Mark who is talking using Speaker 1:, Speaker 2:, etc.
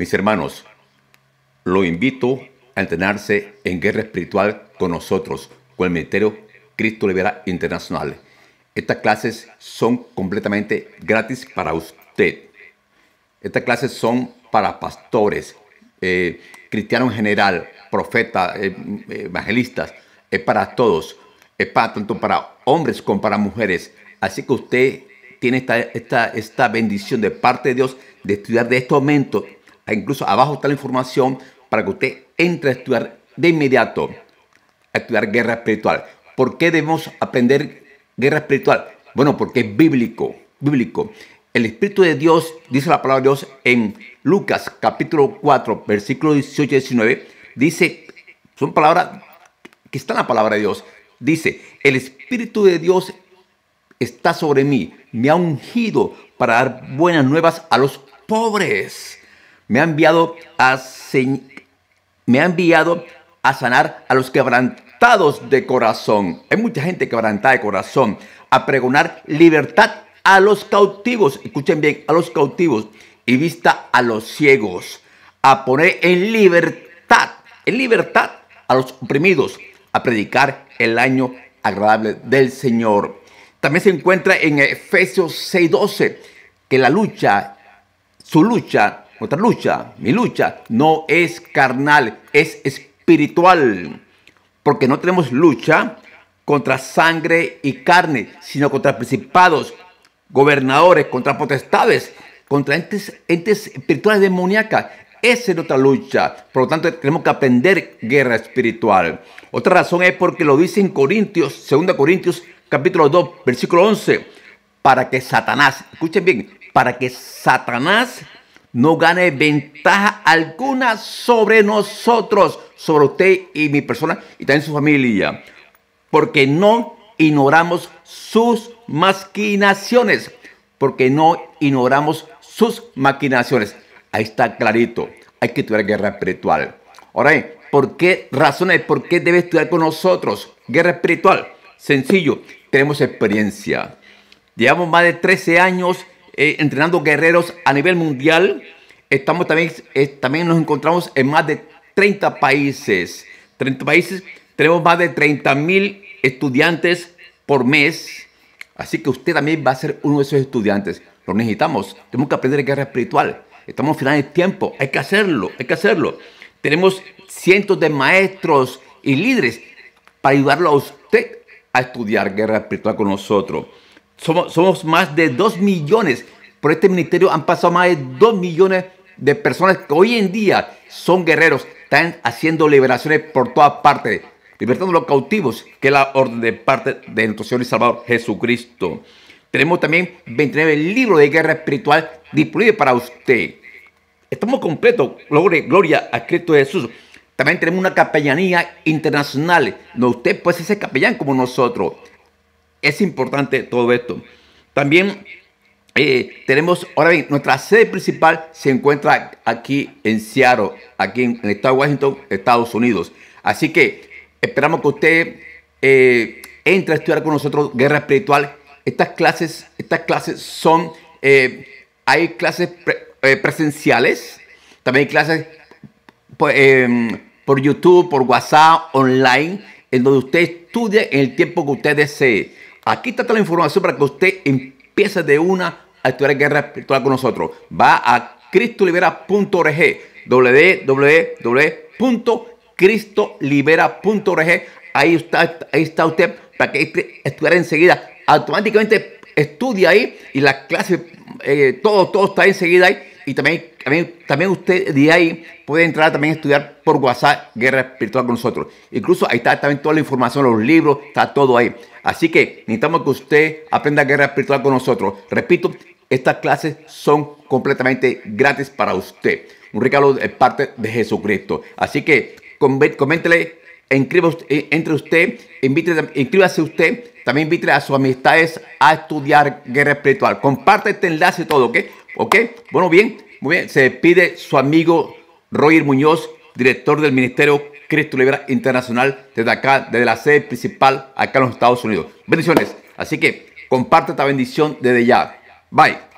Speaker 1: Mis hermanos, lo invito a entrenarse en guerra espiritual con nosotros, con el Ministerio Cristo Libera Internacional. Estas clases son completamente gratis para usted. Estas clases son para pastores, eh, cristianos en general, profetas, eh, evangelistas. Es para todos. Es para tanto para hombres como para mujeres. Así que usted tiene esta, esta, esta bendición de parte de Dios de estudiar de este momento Incluso abajo está la información para que usted entre a estudiar de inmediato, a estudiar guerra espiritual. ¿Por qué debemos aprender guerra espiritual? Bueno, porque es bíblico, bíblico. El Espíritu de Dios, dice la palabra de Dios en Lucas capítulo 4, versículo 18 y 19, dice, son palabras que están en la palabra de Dios. Dice, el Espíritu de Dios está sobre mí, me ha ungido para dar buenas nuevas a los pobres me ha enviado a, me enviado a sanar a los quebrantados de corazón. Hay mucha gente quebrantada de corazón. A pregonar libertad a los cautivos. Escuchen bien, a los cautivos. Y vista a los ciegos. A poner en libertad, en libertad a los oprimidos. A predicar el año agradable del Señor. También se encuentra en Efesios 6:12 que la lucha, su lucha otra lucha, mi lucha, no es carnal, es espiritual. Porque no tenemos lucha contra sangre y carne, sino contra principados, gobernadores, contra potestades, contra entes, entes espirituales demoníacas. Esa es nuestra lucha. Por lo tanto, tenemos que aprender guerra espiritual. Otra razón es porque lo dice en Corintios, 2 Corintios, capítulo 2, versículo 11. Para que Satanás, escuchen bien, para que Satanás no gane ventaja alguna sobre nosotros, sobre usted y mi persona y también su familia, porque no ignoramos sus maquinaciones, porque no ignoramos sus maquinaciones. Ahí está clarito, hay que estudiar guerra espiritual. Ahora ¿por qué razones? ¿Por qué debe estudiar con nosotros? Guerra espiritual, sencillo, tenemos experiencia. Llevamos más de 13 años eh, entrenando guerreros a nivel mundial. Estamos también, eh, también nos encontramos en más de 30 países. 30 países, tenemos más de 30 mil estudiantes por mes. Así que usted también va a ser uno de esos estudiantes. Lo necesitamos. Tenemos que aprender guerra espiritual. Estamos al final del tiempo. Hay que hacerlo. Hay que hacerlo. Tenemos cientos de maestros y líderes para ayudarlo a usted a estudiar guerra espiritual con nosotros somos, más de 2 millones. Por este ministerio han pasado más de 2 millones de personas que hoy en día son guerreros, están haciendo liberaciones por todas partes, libertando a los cautivos, que es la orden de parte de nuestro Señor y Salvador Jesucristo. Tenemos también 29 libros de guerra espiritual disponibles para usted. Estamos completos, gloria, gloria a Cristo Jesús. También tenemos una capellanía internacional, donde usted puede ser capellán como nosotros es importante todo esto. También eh, tenemos, ahora bien, nuestra sede principal se encuentra aquí en Seattle, aquí en, el estado de Washington, Estados Unidos. Así que esperamos que usted eh, entre a estudiar con nosotros Guerra Espiritual. Estas clases, estas clases son, eh, hay clases presenciales, también hay clases por, pues, por YouTube, por WhatsApp, online, en donde usted estudia en el tiempo que usted desee. Aquí está toda la información para que usted empiece de una a estudiar guerra espiritual con nosotros. Va a cristolibera.org, www.cristolibera.org. Ahí está, ahí está usted para que estudie enseguida. Automáticamente estudia ahí y la clase, eh, todo, todo está enseguida ahí y también, también, usted de ahí puede entrar también a estudiar por WhatsApp Guerra Espiritual con nosotros. Incluso ahí está también toda la información, los libros, está todo ahí. Así que necesitamos que usted aprenda Guerra Espiritual con nosotros. Repito, estas clases son completamente gratis para usted. Un regalo de parte de Jesucristo. Así que coméntele, eh, entre usted, invite, inscríbase usted, también invite a sus amistades a estudiar guerra espiritual. Comparte este enlace y todo, ¿ok? ¿Ok? Bueno, bien, muy bien. Se despide su amigo Roger Muñoz, director del Ministerio Cristo Libera Internacional, desde acá, desde la sede principal acá en los Estados Unidos. Bendiciones. Así que comparte esta bendición desde ya. Bye.